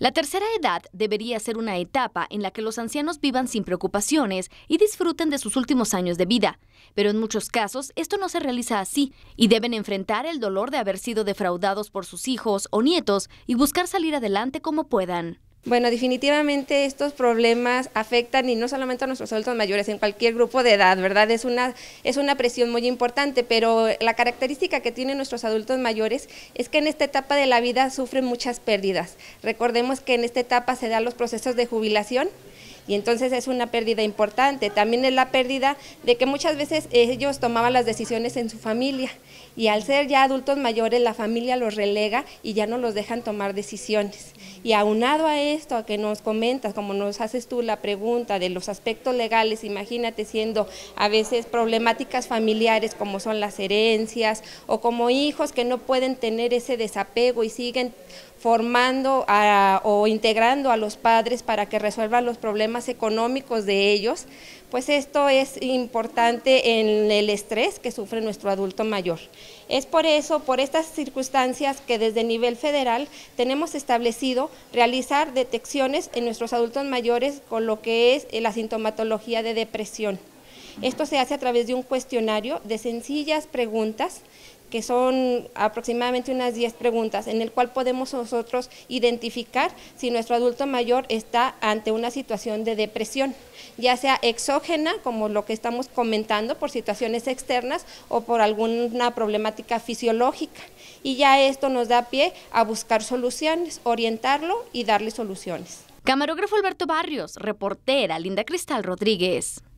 La tercera edad debería ser una etapa en la que los ancianos vivan sin preocupaciones y disfruten de sus últimos años de vida, pero en muchos casos esto no se realiza así y deben enfrentar el dolor de haber sido defraudados por sus hijos o nietos y buscar salir adelante como puedan. Bueno, definitivamente estos problemas afectan y no solamente a nuestros adultos mayores, en cualquier grupo de edad, ¿verdad? Es una, es una presión muy importante, pero la característica que tienen nuestros adultos mayores es que en esta etapa de la vida sufren muchas pérdidas. Recordemos que en esta etapa se dan los procesos de jubilación, y entonces es una pérdida importante. También es la pérdida de que muchas veces ellos tomaban las decisiones en su familia y al ser ya adultos mayores la familia los relega y ya no los dejan tomar decisiones. Y aunado a esto, a que nos comentas, como nos haces tú la pregunta de los aspectos legales, imagínate siendo a veces problemáticas familiares como son las herencias o como hijos que no pueden tener ese desapego y siguen formando o integrando a los padres para que resuelvan los problemas económicos de ellos, pues esto es importante en el estrés que sufre nuestro adulto mayor. Es por eso, por estas circunstancias que desde nivel federal tenemos establecido realizar detecciones en nuestros adultos mayores con lo que es eh, la sintomatología de depresión. Esto se hace a través de un cuestionario de sencillas preguntas que son aproximadamente unas 10 preguntas, en el cual podemos nosotros identificar si nuestro adulto mayor está ante una situación de depresión, ya sea exógena, como lo que estamos comentando, por situaciones externas o por alguna problemática fisiológica. Y ya esto nos da pie a buscar soluciones, orientarlo y darle soluciones. Camarógrafo Alberto Barrios, reportera Linda Cristal Rodríguez.